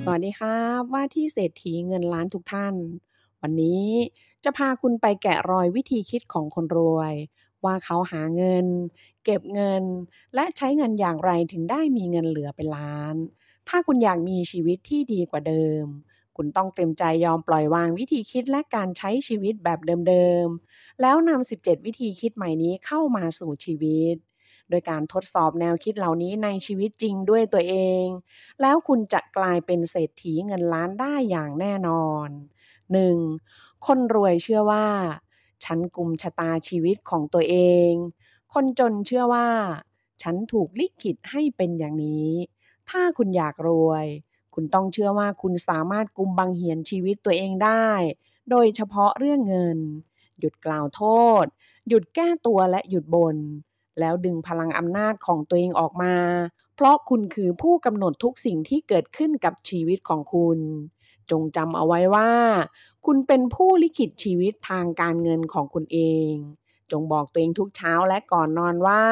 สวัสดีครับว่าที่เศรษฐีเงินล้านทุกท่าน วันนี้จะพาคุณไปแกะรอยวิธีคิดของคนรวย ว่าเขาหาเงิน เก็บเงินและใช้เงินอย่างไรถึงได้มีเงินเหลือเป็นล้าน ถ้าคุณอยากมีชีวิตที่ดีกว่าเดิม คุณต้องเต็มใจยอมปล่อยวางวิธีคิดและการใช้ชีวิตแบบเดิมๆ แล้วนำ 17 วิธีคิดใหม่นี้เข้ามาสู่ชีวิตโดยการทดสอบแนวคิดเหล่านี้ในชีวิตจริงด้วยตัวเอง แล้วคุณจะกลายเป็นเศรษฐีเงินล้านได้อย่างแน่นอน 1. คนรวยเชื่อว่า ฉันกลุ่มชะตาชีวิตของตัวเอง คนจนเชื่อว่า ฉันถูกลิขิตให้เป็นอย่างนี้ ถ้าคุณอยากรวย คุณต้องเชื่อว่าคุณสามารถกลุ่มบังเหียนชีวิตตัวเองได้ โดยเฉพาะเรื่องเงิน หยุดกล่าวโทษ หยุดแก้ตัวและหยุดบน่นแล้วดึงพลังอำนาจของตัวเองออกมา เพราะคุณคือผู้กำหนดทุกสิ่งที่เกิดขึ้นกับชีวิตของคุณ จงจำเอาไว้ว่า คุณเป็นผู้ลิขิตชีวิตทางการเงินของคุณเอง จงบอกตัวเองทุกเช้าและก่อนนอนว่า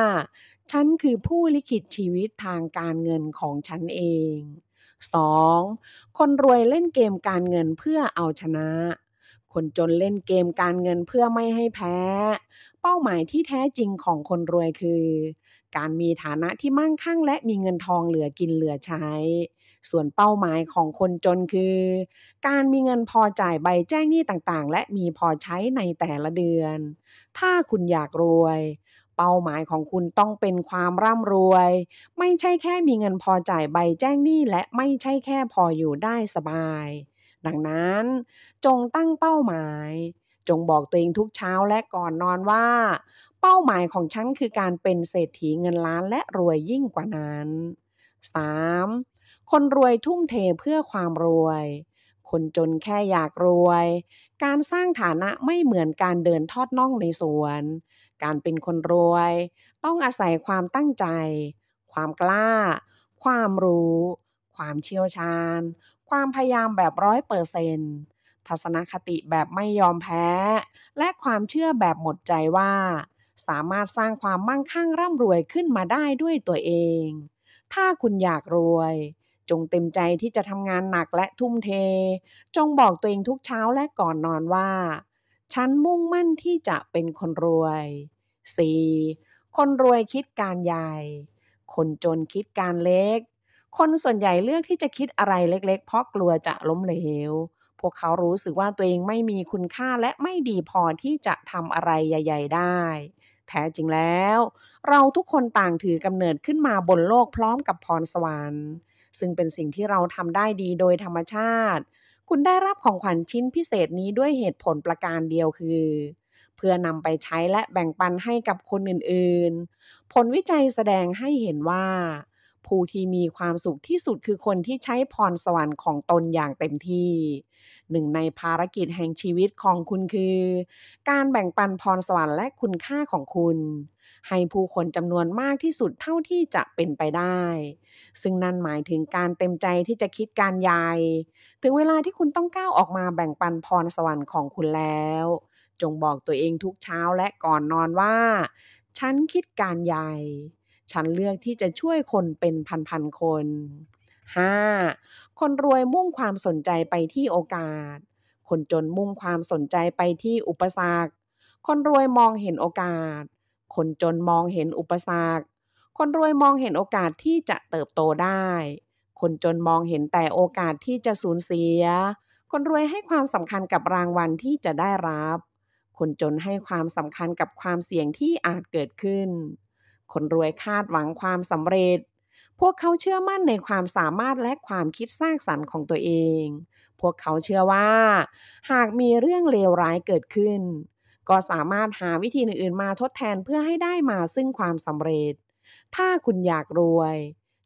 ฉันคือผู้ลิขิตชีวิตทางการเงินของฉันเอง 2. คนรวยเล่นเกมการเงินเพื่อเอาชนะ คนจนเล่นเกมการเงินเพื่อไม่ให้แพ้เป้าหมายที่แท้จริงของคนรวยคือ การมีฐานะที่มั่งคั่งและมีเงินทองเหลือกินเหลือใช้ ส่วนเป้าหมายของคนจนคือ การมีเงินพอจ่ายใบแจ้งหนี้ต่างๆ และมีพอใช้ในแต่ละเดือน ถ้าคุณอยากรวย เป้าหมายของคุณต้องเป็นความร่ำรวย ไม่ใช่แค่มีเงินพอจ่ายใบแจ้งหนี้และไม่ใช่แค่พออยู่ได้สบาย ดังนั้น จงตั้งเป้าหมายจงบอกตัวเองทุกเช้าและก่อนนอนว่า เป้าหมายของฉันคือการเป็นเศรษฐีเงินล้านและรวยยิ่งกว่านั้น 3. คนรวยทุ่มเทเพื่อความรวย คนจนแค่อยากรวย การสร้างฐานะไม่เหมือนการเดินทอดน่องในสวน การเป็นคนรวย ต้องอาศัยความตั้งใจ ความกล้า ความรู้ ความเชี่ยวชาญ ความพยายามแบบร้อยเปอร์เซนต์ทัศนคติแบบไม่ยอมแพ้ และความเชื่อแบบหมดใจว่า สามารถสร้างความมั่งคั่งร่ำรวยขึ้นมาได้ด้วยตัวเอง ถ้าคุณอยากรวย จงเต็มใจที่จะทำงานหนักและทุ่มเท จงบอกตัวเองทุกเช้าและก่อนนอนว่า ฉันมุ่งมั่นที่จะเป็นคนรวย 4. คนรวยคิดการใหญ่ คนจนคิดการเล็ก คนส่วนใหญ่เลือกที่จะคิดอะไรเล็กๆ เพราะกลัวจะล้มเหลวพวกเขารู้สึกว่าตัวเองไม่มีคุณค่าและไม่ดีพอที่จะทำอะไรใหญ่ๆได้ แท้จริงแล้ว เราทุกคนต่างถือกำเนิดขึ้นมาบนโลกพร้อมกับพรสวรรค์ ซึ่งเป็นสิ่งที่เราทำได้ดีโดยธรรมชาติ คุณได้รับของขวัญชิ้นพิเศษนี้ด้วยเหตุผลประการเดียวคือ เพื่อนำไปใช้และแบ่งปันให้กับคนอื่นๆ ผลวิจัยแสดงให้เห็นว่า ผู้ที่มีความสุขที่สุดคือคนที่ใช้พรสวรรค์ของตนอย่างเต็มที่หนึ่งในภารกิจแห่งชีวิตของคุณคือ การแบ่งปันพรสวรรค์และคุณค่าของคุณ ให้ผู้คนจำนวนมากที่สุดเท่าที่จะเป็นไปได้ ซึ่งนั่นหมายถึงการเต็มใจที่จะคิดการยายถึงเวลาที่คุณต้องก้าวออกมาแบ่งปันพรสวรรค์ของคุณแล้ว จงบอกตัวเองทุกเช้าและก่อนนอนว่า ฉันคิดการยายฉันเลือกที่จะช่วยคนเป็นพันๆคน 5. คนรวยมุ่งความสนใจไปที่โอกาส คนจนมุ่งความสนใจไปที่อุปสรรค คนรวยมองเห็นโอกาส คนจนมองเห็นอุปสรรค คนรวยมองเห็นโอกาสที่จะเติบโตได้ คนจนมองเห็นแต่โอกาสที่จะสูญเสีย คนรวยให้ความสำคัญกับรางวัลที่จะได้รับ คนจนให้ความสำคัญกับความเสี่ยงที่อาจเกิดขึ้น คนรวยคาดหวังความสำเร็จพวกเขาเชื่อมั่นในความสามารถและความคิดสร้างสรรค์ของตัวเอง พวกเขาเชื่อว่า หากมีเรื่องเลวร้ายเกิดขึ้น ก็สามารถหาวิธีอื่นๆมาทดแทนเพื่อให้ได้มาซึ่งความสำเร็จ ถ้าคุณอยากรวย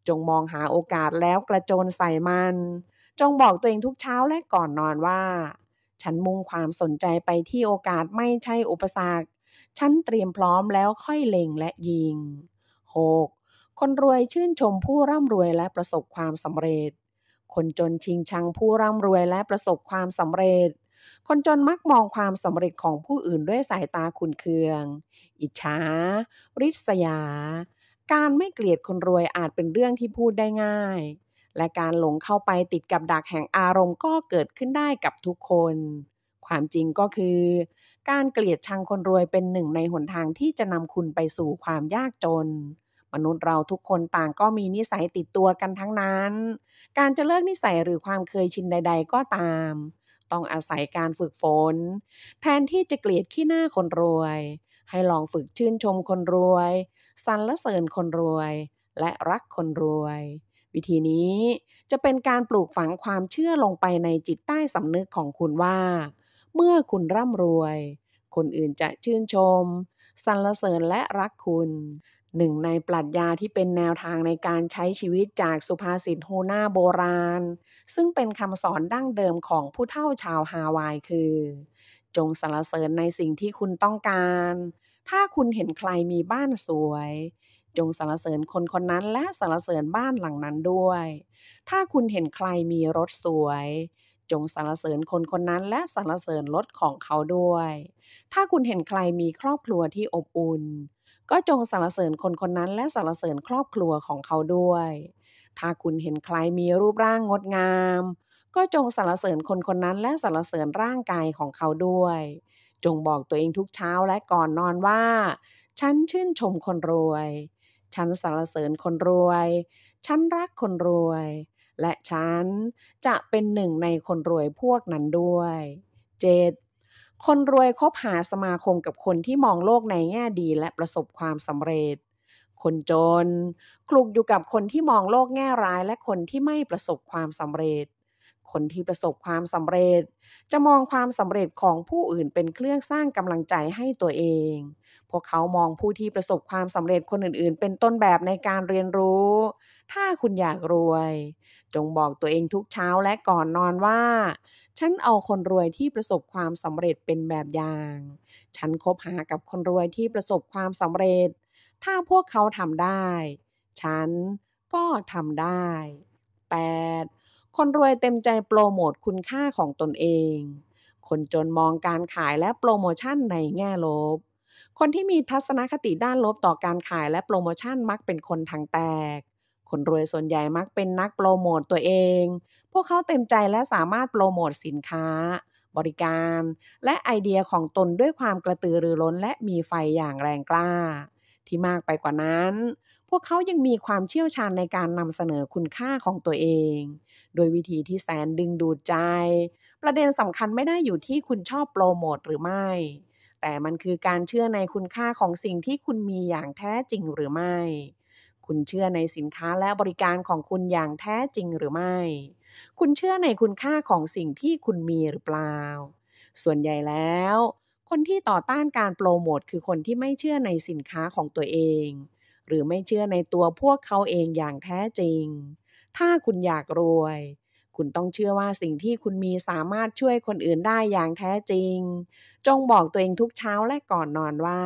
จงมองหาโอกาสแล้วกระโจนใส่มัน จงบอกตัวเองทุกเช้าและก่อนนอนว่า ฉันมุ่งความสนใจไปที่โอกาสไม่ใช่อุปสรรค ฉันเตรียมพร้อมแล้วค่อยเล็งและยิง 6. คนรวยชื่นชมผู้ร่ำรวยและประสบความสำเร็จ คนจนชิงชังผู้ร่ำรวยและประสบความสำเร็จ คนจนมักมองความสำเร็จของผู้อื่นด้วยสายตาขุนเคือง อิจฉา ริษยา การไม่เกลียดคนรวยอาจเป็นเรื่องที่พูดได้ง่าย และการหลงเข้าไปติดกับดักแห่งอารมณ์ก็เกิดขึ้นได้กับทุกคน ความจริงก็คือ การเกลียดชังคนรวยเป็นหนึ่งในหนทางที่จะนำคุณไปสู่ความยากจนมนุษย์เราทุกคนต่างก็มีนิสัยติดตัวกันทั้งนั้น การจะเลิกนิสัยหรือความเคยชินใดๆก็ตาม ต้องอาศัยการฝึกฝน แทนที่จะเกลียดขี้หน้าคนรวย ให้ลองฝึกชื่นชมคนรวย สรรเสริญคนรวย และรักคนรวย วิธีนี้จะเป็นการปลูกฝังความเชื่อลงไปในจิตใต้สำนึกของคุณว่า เมื่อคุณร่ำรวย คนอื่นจะชื่นชม สรรเสริญและรักคุณหนึ่งในปรัชญาที่เป็นแนวทางในการใช้ชีวิตจากสุภาษิตโฮนาโบราณ ซึ่งเป็นคำสอนดั้งเดิมของผู้เฒ่าชาวฮาวายคือ จงสรรเสริญในสิ่งที่คุณต้องการ ถ้าคุณเห็นใครมีบ้านสวย จงสรรเสริญคนคนนั้นและสรรเสริญบ้านหลังนั้นด้วย ถ้าคุณเห็นใครมีรถสวย จงสรรเสริญคนคนนั้นและสรรเสริญรถของเขาด้วย ถ้าคุณเห็นใครมีครอบครัวที่อบอุ่นก็จงสรรเสริญคนคนนั้นและสรรเสริญครอบครัวของเขาด้วย ถ้าคุณเห็นใครมีรูปร่างงดงาม ก็จงสรรเสริญคนคนนั้นและสรรเสริญร่างกายของเขาด้วย จงบอกตัวเองทุกเช้าและก่อนนอนว่า ฉันชื่นชมคนรวย ฉันสรรเสริญคนรวย ฉันรักคนรวย และฉันจะเป็นหนึ่งในคนรวยพวกนั้นด้วย เจดคนรวยคบหาสมาคมกับคนที่มองโลกในแง่ดีและประสบความสำเร็จ คนจนคลุกอยู่กับคนที่มองโลกแง่ร้าย และคนที่ไม่ประสบความสำเร็จ คนที่ประสบความสำเร็จ จะมองความสำเร็จของผู้อื่นเป็นเครื่องสร้างกำลังใจให้ตัวเอง พวกเขามองผู้ที่ประสบความสำเร็จคนอื่น ๆ เป็นต้นแบบในการเรียนรู้ถ้าคุณอยากรวย จงบอกตัวเองทุกเช้าและก่อนนอนว่า ฉันเอาคนรวยที่ประสบความสำเร็จเป็นแบบอย่าง ฉันคบหากับคนรวยที่ประสบความสำเร็จ ถ้าพวกเขาทำได้ ฉันก็ทำได้ 8. คนรวยเต็มใจโปรโมทคุณค่าของตนเอง คนจนมองการขายและโปรโมชั่นในแง่ลบ คนที่มีทัศนคติด้านลบต่อการขายและโปรโมชั่นมักเป็นคนทางแตกคนรวยส่วนใหญ่มักเป็นนักโปรโมตตัวเอง พวกเขาเต็มใจและสามารถโปรโมตสินค้า บริการ และไอเดียของตนด้วยความกระตือรือร้น และมีไฟอย่างแรงกล้า ที่มากไปกว่านั้น พวกเขายังมีความเชี่ยวชาญในการนำเสนอคุณค่าของตัวเอง โดยวิธีที่แสนดึงดูดใจ ประเด็นสำคัญไม่ได้อยู่ที่คุณชอบโปรโมตหรือไม่ แต่มันคือการเชื่อในคุณค่าของสิ่งที่คุณมีอย่างแท้จริงหรือไม่คุณเชื่อในสินค้าและบริการของคุณอย่างแท้จริงหรือไม่ คุณเชื่อในคุณค่าของสิ่งที่คุณมีหรือเปล่า ส่วนใหญ่แล้ว คนที่ต่อต้านการโปรโมทคือคนที่ไม่เชื่อในสินค้าของตัวเอง หรือไม่เชื่อในตัวพวกเขาเองอย่างแท้จริง ถ้าคุณอยากรวย คุณต้องเชื่อว่าสิ่งที่คุณมีสามารถช่วยคนอื่นได้อย่างแท้จริง จงบอกตัวเองทุกเช้าและก่อนนอนว่า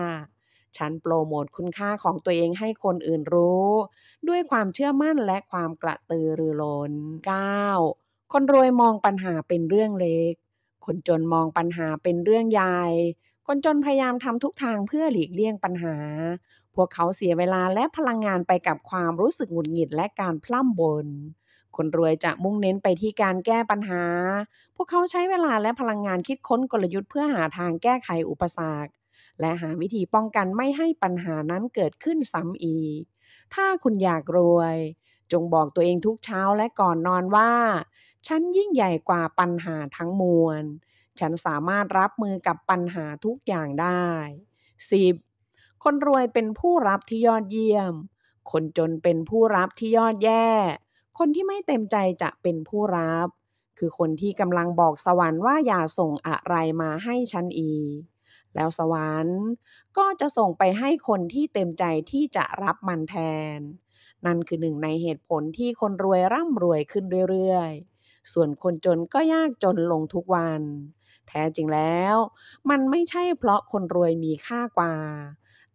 ฉันโปรโมทคุณค่าของตัวเองให้คนอื่นรู้ ด้วยความเชื่อมั่นและความกระตือรือร้น 9. คนรวยมองปัญหาเป็นเรื่องเล็ก คนจนมองปัญหาเป็นเรื่องใหญ่คนจนพยายามทำทุกทางเพื่อหลีกเลี่ยงปัญหา พวกเขาเสียเวลาและพลังงานไปกับความรู้สึกหงุดหงิดและการพล่ำบนคนรวยจะมุ่งเน้นไปที่การแก้ปัญหา พวกเขาใช้เวลาและพลังงานคิดค้นกลยุทธ์เพื่อหาทางแก้ไขอุปสรรคและหาวิธีป้องกันไม่ให้ปัญหานั้นเกิดขึ้นซ้ำอีก ถ้าคุณอยากรวย จงบอกตัวเองทุกเช้าและก่อนนอนว่า ฉันยิ่งใหญ่กว่าปัญหาทั้งมวล ฉันสามารถรับมือกับปัญหาทุกอย่างได้ 10. คนรวยเป็นผู้รับที่ยอดเยี่ยม คนจนเป็นผู้รับที่ยอดแย่ คนที่ไม่เต็มใจจะเป็นผู้รับ คือคนที่กำลังบอกสวรรค์ว่าอย่าส่งอะไรมาให้ฉันอีกแล้วสวรรค์ ก็จะส่งไปให้คนที่เต็มใจที่จะรับมันแทน นั่นคือหนึ่งในเหตุผลที่คนรวยร่ำรวยขึ้นเรื่อยๆ ส่วนคนจนก็ยากจนลงทุกวัน แท้จริงแล้ว มันไม่ใช่เพราะคนรวยมีค่ากว่า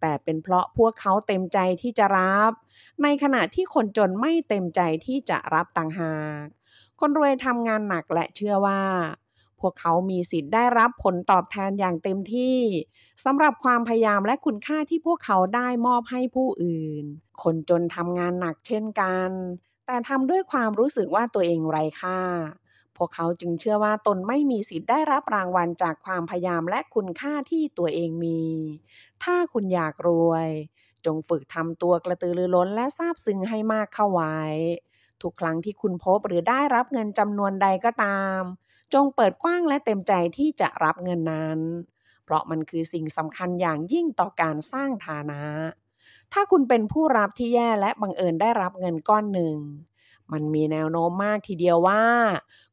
แต่เป็นเพราะพวกเขาเต็มใจที่จะรับ ในขณะที่คนจนไม่เต็มใจที่จะรับต่างหากคนรวยทำงานหนักและเชื่อว่าพวกเขามีสิทธิ์ ได้รับผลตอบแทนอย่างเต็มที่ สำหรับความพยายามและคุณค่าที่พวกเขาได้มอบให้ผู้อื่น คนจนทำงานหนักเช่นกัน แต่ทำด้วยความรู้สึกว่าตัวเองไร้ค่า พวกเขาจึงเชื่อว่าตนไม่มีสิทธิ์ได้รับรางวัลจากความพยายามและคุณค่าที่ตัวเองมี ถ้าคุณอยากรวย จงฝึกทำตัวกระตือรือร้น และซาบซึ้งให้มากเข้าไว้ ทุกครั้งที่คุณพบหรือได้รับเงินจำนวนใดก็ตามจงเปิดกว้างและเต็มใจที่จะรับเงินนั้น เพราะมันคือสิ่งสำคัญอย่างยิ่งต่อการสร้างฐานะ ถ้าคุณเป็นผู้รับที่แย่และบังเอิญได้รับเงินก้อนหนึ่ง มันมีแนวโน้มมากทีเดียวว่า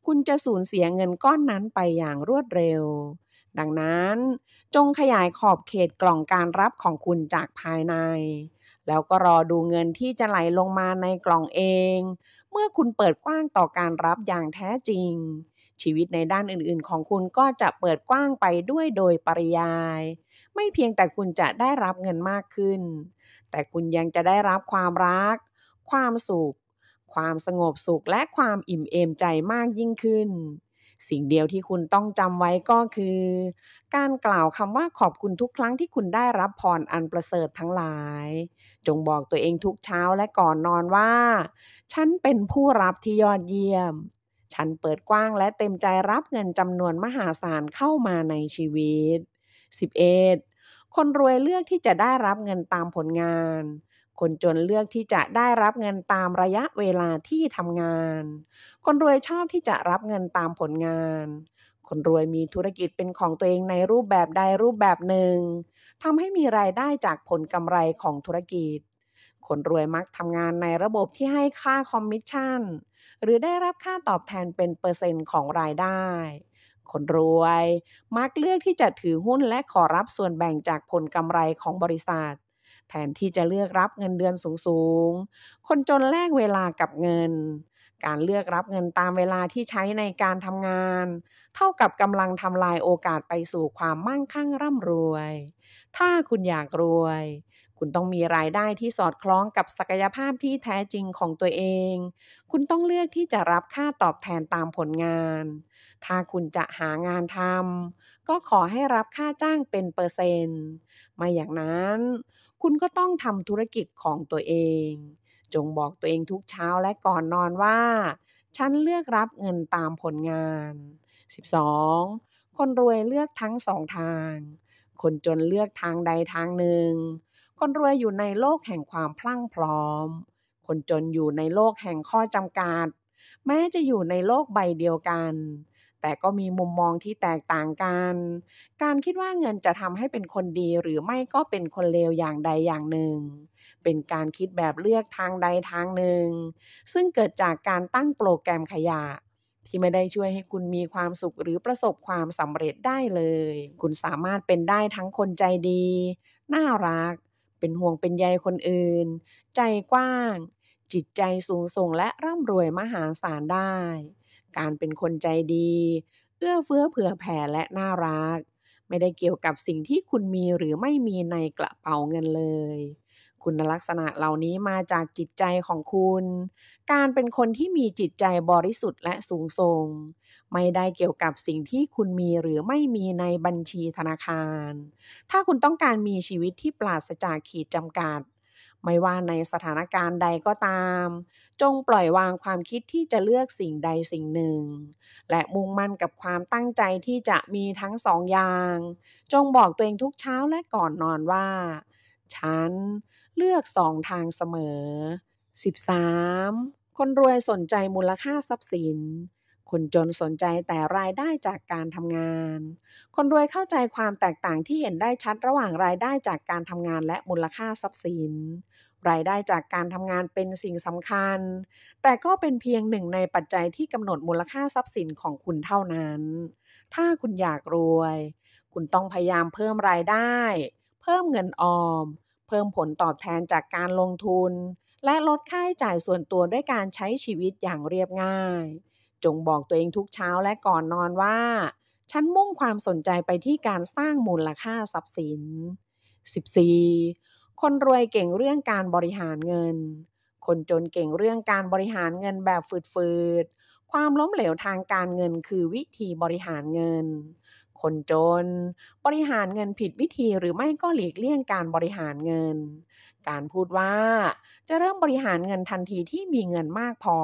คุณจะสูญเสียเงินก้อนนั้นไปอย่างรวดเร็ว ดังนั้น จงขยายขอบเขตกล่องการรับของคุณจากภายใน แล้วก็รอดูเงินที่จะไหลลงมาในกล่องเอง เมื่อคุณเปิดกว้างต่อการรับอย่างแท้จริงชีวิตในด้านอื่นๆ ของคุณก็จะเปิดกว้างไปด้วยโดยปริยาย ไม่เพียงแต่คุณจะได้รับเงินมากขึ้น แต่คุณยังจะได้รับความรัก ความสุข ความสงบสุขและความอิ่มเอมใจมากยิ่งขึ้น สิ่งเดียวที่คุณต้องจำไว้ก็คือ การกล่าวคำว่าขอบคุณทุกครั้งที่คุณได้รับพรอันประเสริฐทั้งหลาย จงบอกตัวเองทุกเช้าและก่อนนอนว่า ฉันเป็นผู้รับที่ยอดเยี่ยมฉันเปิดกว้างและเต็มใจรับเงินจำนวนมหาศาลเข้ามาในชีวิต 11. คนรวยเลือกที่จะได้รับเงินตามผลงาน คนจนเลือกที่จะได้รับเงินตามระยะเวลาที่ทำงาน คนรวยชอบที่จะรับเงินตามผลงาน คนรวยมีธุรกิจเป็นของตัวเองในรูปแบบใดรูปแบบหนึ่งทำให้มีรายได้จากผลกำไรของธุรกิจ คนรวยมักทำงานในระบบที่ให้ค่าคอมมิชชั่นหรือได้รับค่าตอบแทนเป็นเปอร์เซ็นต์ของรายได้ คนรวย มักเลือกที่จะถือหุ้นและขอรับส่วนแบ่งจากผลกำไรของบริษัท แทนที่จะเลือกรับเงินเดือนสูงๆ คนจนแลกเวลากับเงิน การเลือกรับเงินตามเวลาที่ใช้ในการทำงาน เท่ากับกำลังทำลายโอกาสไปสู่ความมั่งคั่งร่ำรวย ถ้าคุณอยากรวยคุณต้องมีรายได้ที่สอดคล้องกับศักยภาพที่แท้จริงของตัวเอง คุณต้องเลือกที่จะรับค่าตอบแทนตามผลงาน ถ้าคุณจะหางานทำ ก็ขอให้รับค่าจ้างเป็นเปอร์เซ็นต์ ไม่อย่างนั้น คุณก็ต้องทำธุรกิจของตัวเอง จงบอกตัวเองทุกเช้าและก่อนนอนว่า ฉันเลือกรับเงินตามผลงาน 12. คนรวยเลือกทั้งสองทาง คนจนเลือกทางใดทางหนึ่งคนรวยอยู่ในโลกแห่งความพลั่งพร้อม คนจนอยู่ในโลกแห่งข้อจำกัด แม้จะอยู่ในโลกใบเดียวกัน แต่ก็มีมุมมองที่แตกต่างกัน การคิดว่าเงินจะทำให้เป็นคนดีหรือไม่ก็เป็นคนเลวอย่างใดอย่างหนึ่ง เป็นการคิดแบบเลือกทางใดทางหนึ่ง ซึ่งเกิดจากการตั้งโปรแกรมขยะ ที่ไม่ได้ช่วยให้คุณมีความสุขหรือประสบความสำเร็จได้เลย คุณสามารถเป็นได้ทั้งคนใจดี น่ารักเป็นห่วงเป็นใยคนอื่น ใจกว้าง จิตใจสูงส่งและร่ำ รวยมหาศาลได้ การเป็นคนใจดี เอื้อเฟื้อเผื่อแผ่และน่ารัก ไม่ได้เกี่ยวกับสิ่งที่คุณมีหรือไม่มีในกระเป๋าเงินเลย คุณลักษณะเหล่านี้มาจากจิตใจของคุณ การเป็นคนที่มีจิตใจบริสุทธิ์และสูงส่งไม่ได้เกี่ยวกับสิ่งที่คุณมีหรือไม่มีในบัญชีธนาคาร ถ้าคุณต้องการมีชีวิตที่ปราศจากขีดจำกัด ไม่ว่าในสถานการณ์ใดก็ตาม จงปล่อยวางความคิดที่จะเลือกสิ่งใดสิ่งหนึ่ง และมุ่งมั่นกับความตั้งใจที่จะมีทั้งสองอย่าง จงบอกตัวเองทุกเช้าและก่อนนอนว่า ฉัน เลือกสองทางเสมอ 13. คนรวยสนใจมูลค่าทรัพย์สินคนจนสนใจแต่รายได้จากการทำงาน คนรวยเข้าใจความแตกต่างที่เห็นได้ชัดระหว่างรายได้จากการทำงานและมูลค่าทรัพย์สิน รายได้จากการทำงานเป็นสิ่งสำคัญ แต่ก็เป็นเพียงหนึ่งในปัจจัยที่กำหนดมูลค่าทรัพย์สินของคุณเท่านั้น ถ้าคุณอยากรวย คุณต้องพยายามเพิ่มรายได้ เพิ่มเงินออม เพิ่มผลตอบแทนจากการลงทุน และลดค่าใช้จ่ายส่วนตัวด้วยการใช้ชีวิตอย่างเรียบง่ายจงบอกตัวเองทุกเช้าและก่อนนอนว่าฉันมุ่งความสนใจไปที่การสร้างมูลค่าทรัพย์สิน 14. คนรวยเก่งเรื่องการบริหารเงิน คนจนเก่งเรื่องการบริหารเงินแบบฝืดๆความล้มเหลวทางการเงินคือวิธีบริหารเงิน คนจน บริหารเงินผิดวิธีหรือไม่ก็หลีกเลี่ยงการบริหารเงิน การพูดว่า จะเริ่มบริหารเงินทันทีที่มีเงินมากพอ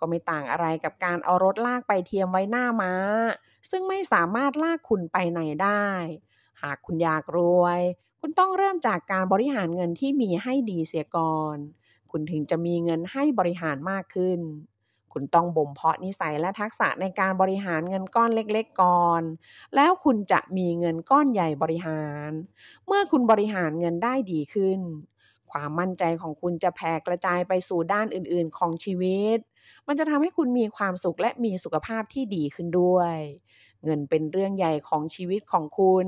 ก็ไม่ต่างอะไรกับการเอารถลากไปเทียมไว้หน้าม้า ซึ่งไม่สามารถลากคุณไปไหนได้ หากคุณอยากรวย คุณต้องเริ่มจากการบริหารเงินที่มีให้ดีเสียก่อน คุณถึงจะมีเงินให้บริหารมากขึ้น คุณต้องบ่มเพาะนิสัยและทักษะในการบริหารเงินก้อนเล็ก ๆก่อน แล้วคุณจะมีเงินก้อนใหญ่บริหาร เมื่อคุณบริหารเงินได้ดีขึ้น ความมั่นใจของคุณจะแผ่กระจายไปสู่ด้านอื่นๆของชีวิตมันจะทำให้คุณมีความสุขและมีสุขภาพที่ดีขึ้นด้วย เงินเป็นเรื่องใหญ่ของชีวิตของคุณ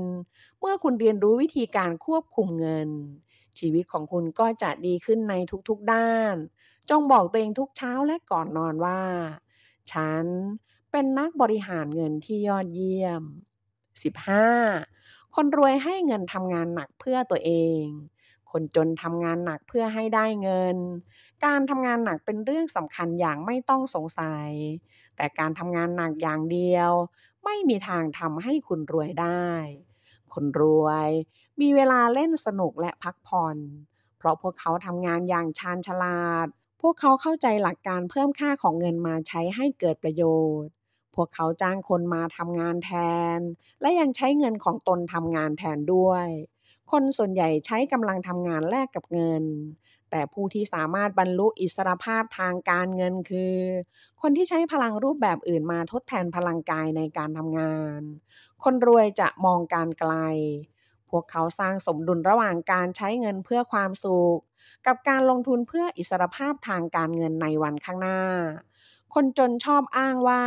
เมื่อคุณเรียนรู้วิธีการควบคุมเงิน ชีวิตของคุณก็จะดีขึ้นในทุกๆด้าน จงบอกตัวเองทุกเช้าและก่อนนอนว่า ฉันเป็นนักบริหารเงินที่ยอดเยี่ยม 15. คนรวยให้เงินทำงานหนักเพื่อตัวเอง คนจนทำงานหนักเพื่อให้ได้เงินการทำงานหนักเป็นเรื่องสำคัญอย่างไม่ต้องสงสัย แต่การทำงานหนักอย่างเดียว ไม่มีทางทำให้คุณรวยได้คนรวย มีเวลาเล่นสนุกและพักผ่อน เพราะพวกเขาทำงานอย่างชาญฉลาด พวกเขาเข้าใจหลักการเพิ่มค่าของเงินมาใช้ให้เกิดประโยชน์ พวกเขาจ้างคนมาทำงานแทน และยังใช้เงินของตนทำงานแทนด้วย คนส่วนใหญ่ใช้กำลังทำงานแลกกับเงินแต่ผู้ที่สามารถบรรลุอิสรภาพทางการเงินคือ คนที่ใช้พลังรูปแบบอื่นมาทดแทนพลังกายในการทำงาน คนรวยจะมองการไกล พวกเขาสร้างสมดุลระหว่างการใช้เงินเพื่อความสุขกับการลงทุนเพื่ออิสรภาพทางการเงินในวันข้างหน้า คนจนชอบอ้างว่า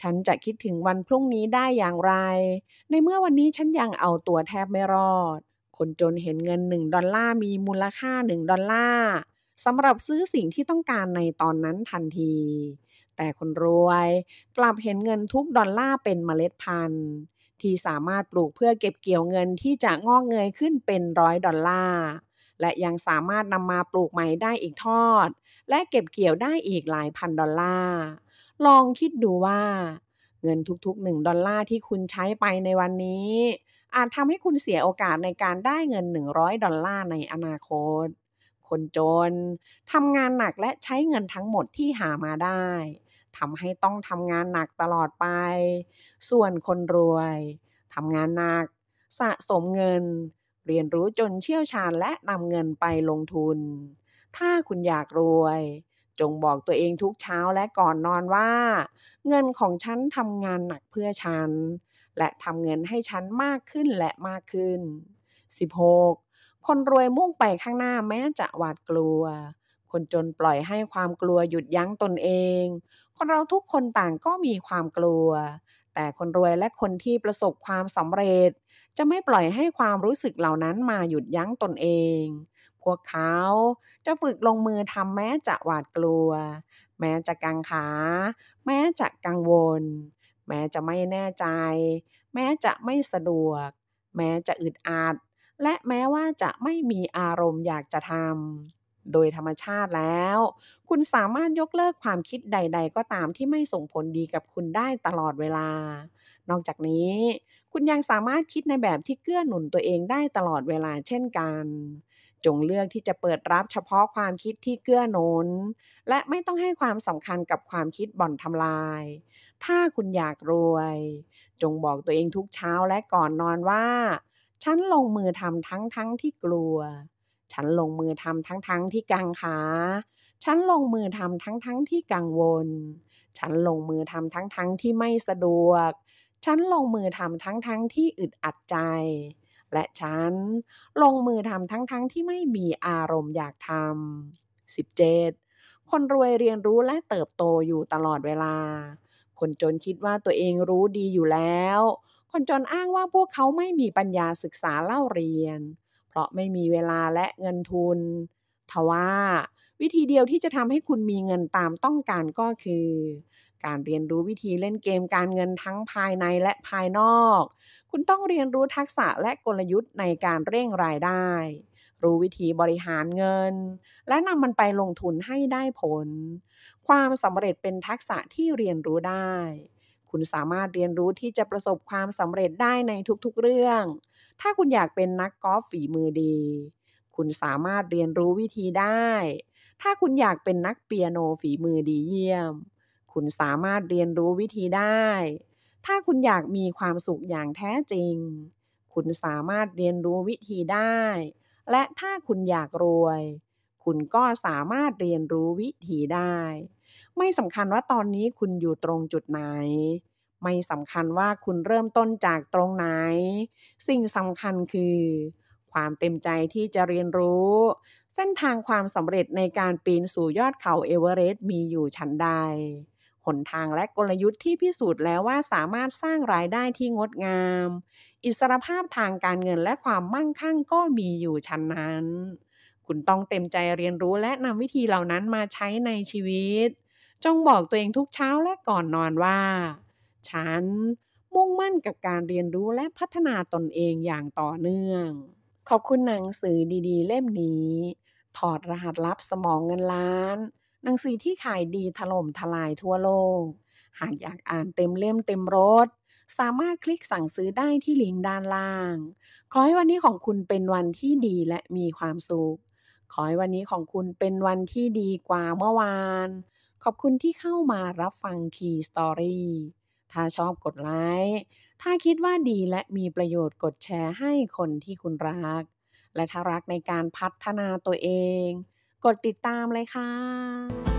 ฉันจะคิดถึงวันพรุ่งนี้ได้อย่างไร ในเมื่อวันนี้ฉันยังเอาตัวแทบไม่รอดคนจนเห็นเงิน1ดอลลาร์มีมูลค่า1ดอลลาร์สำหรับซื้อสิ่งที่ต้องการในตอนนั้นทันที แต่คนรวย กลับเห็นเงินทุกดอลลาร์เป็นเมล็ดพันธุ์ ที่สามารถปลูกเพื่อเก็บเกี่ยวเงินที่จะงอกเงยขึ้นเป็นร้อยดอลลาร์และยังสามารถ นำมาปลูกใหม่ได้อีกทอด และเก็บเกี่ยวได้อีกหลายพันดอลลาร์ลองคิดดูว่า เงินทุกๆหนึ่งดอลลาร์ที่คุณใช้ไปในวันนี้อาจทำให้คุณเสียโอกาสในการได้เงิน 100ดอลลาร์ในอนาคต คนจนทำงานหนักและใช้เงินทั้งหมดที่หามาได้ทำให้ต้องทำงานหนักตลอดไป ส่วนคนรวยทำงานหนัก สะสมเงิน เรียนรู้จนเชี่ยวชาญและนำเงินไปลงทุน ถ้าคุณอยากรวย จงบอกตัวเองทุกเช้าและก่อนนอนว่า เงินของฉันทำงานหนักเพื่อฉันและทำเงินให้ฉันมากขึ้นและมากขึ้น 16. คนรวยมุ่งไปข้างหน้าแม้จะหวาดกลัว คนจนปล่อยให้ความกลัวหยุดยั้งตนเอง คนเราทุกคนต่างก็มีความกลัว แต่คนรวยและคนที่ประสบความสำเร็จ จะไม่ปล่อยให้ความรู้สึกเหล่านั้นมาหยุดยั้งตนเอง พวกเขาจะฝึกลงมือทำแม้จะหวาดกลัว แม้จะกังขา แม้จะกังวลแม้จะไม่แน่ใจ แม้จะไม่สะดวก แม้จะอึดอัด และแม้ว่าจะไม่มีอารมณ์อยากจะทำ โดยธรรมชาติแล้ว คุณสามารถยกเลิกความคิดใดๆก็ตามที่ไม่ส่งผลดีกับคุณได้ตลอดเวลา นอกจากนี้ คุณยังสามารถคิดในแบบที่เกื้อหนุนตัวเองได้ตลอดเวลาเช่นกัน จงเลือกที่จะเปิดรับเฉพาะความคิดที่เกื้อหนุน และไม่ต้องให้ความสำคัญกับความคิดบ่อนทำลายถ้าคุณอยากรวย จงบอกตัวเองทุกเช้าและก่อนนอนว่า ฉันลงมือทำทั้งทั้งที่กลัว ฉันลงมือทำทั้งทั้งที่กังขา ฉันลงมือทำทั้งทั้งที่กังวล ฉันลงมือทำทั้งทั้งที่ไม่สะดวก ฉันลงมือทำทั้งทั้งที่อึดอัดใจ และฉันลงมือทำทั้งทั้งที่ไม่มีอารมณ์อยากทำ 17. คนรวยเรียนรู้และเติบโตอยู่ตลอดเวลาคนจนคิดว่าตัวเองรู้ดีอยู่แล้ว คนจนอ้างว่าพวกเขาไม่มีปัญญาศึกษาเล่าเรียน เพราะไม่มีเวลาและเงินทุน ทว่า วิธีเดียวที่จะทำให้คุณมีเงินตามต้องการก็คือ การเรียนรู้วิธีเล่นเกมการเงินทั้งภายในและภายนอก คุณต้องเรียนรู้ทักษะและกลยุทธ์ในการเร่งรายได้รู้วิธีบริหารเงิน และนำมันไปลงทุนให้ได้ผล ความสำเร็จเป็นทักษะที่เรียนรู้ได้ คุณสามารถเรียนรู้ที่จะประสบความสำเร็จได้ในทุกๆเรื่อง ถ้าคุณอยากเป็นนักกอล์ฟฝีมือดี คุณสามารถเรียนรู้วิธีได้ ถ้าคุณอยากเป็นนักเปียโนฝีมือดีเยี่ยม คุณสามารถเรียนรู้วิธีได้ ถ้าคุณอยากมีความสุขอย่างแท้จริง คุณสามารถเรียนรู้วิธีได้และถ้าคุณอยากรวย คุณก็สามารถเรียนรู้วิธีได้ ไม่สำคัญว่าตอนนี้คุณอยู่ตรงจุดไหน ไม่สำคัญว่าคุณเริ่มต้นจากตรงไหน สิ่งสำคัญคือ ความเต็มใจที่จะเรียนรู้ เส้นทางความสำเร็จในการปีนสู่ยอดเขาเอเวอเรสต์มีอยู่ชั้นใด หนทางและกลยุทธ์ที่พิสูจน์แล้วว่าสามารถสร้างรายได้ที่งดงามอิสรภาพทางการเงินและความมั่งคั่งก็มีอยู่ชั้นนั้น คุณต้องเต็มใจเรียนรู้และนำวิธีเหล่านั้นมาใช้ในชีวิต จงบอกตัวเองทุกเช้าและก่อนนอนว่า ฉันมุ่งมั่นกับการเรียนรู้และพัฒนาตนเองอย่างต่อเนื่อง ขอบคุณหนังสือดีๆ เล่มนี้ ถอดรหัสลับสมองเงินล้าน หนังสือที่ขายดีถล่มทลายทั่วโลก หากอยากอ่านเต็มเล่มเต็มรถสามารถคลิกสั่งซื้อได้ที่ลิงก์ด้านล่าง ขอให้วันนี้ของคุณเป็นวันที่ดีและมีความสุข ขอให้วันนี้ของคุณเป็นวันที่ดีกว่าเมื่อวาน ขอบคุณที่เข้ามารับฟัง Key Story ถ้าชอบกดไลค์ ถ้าคิดว่าดีและมีประโยชน์กดแชร์ให้คนที่คุณรัก และถ้ารักในการพัฒนาตัวเอง กดติดตามเลยค่ะ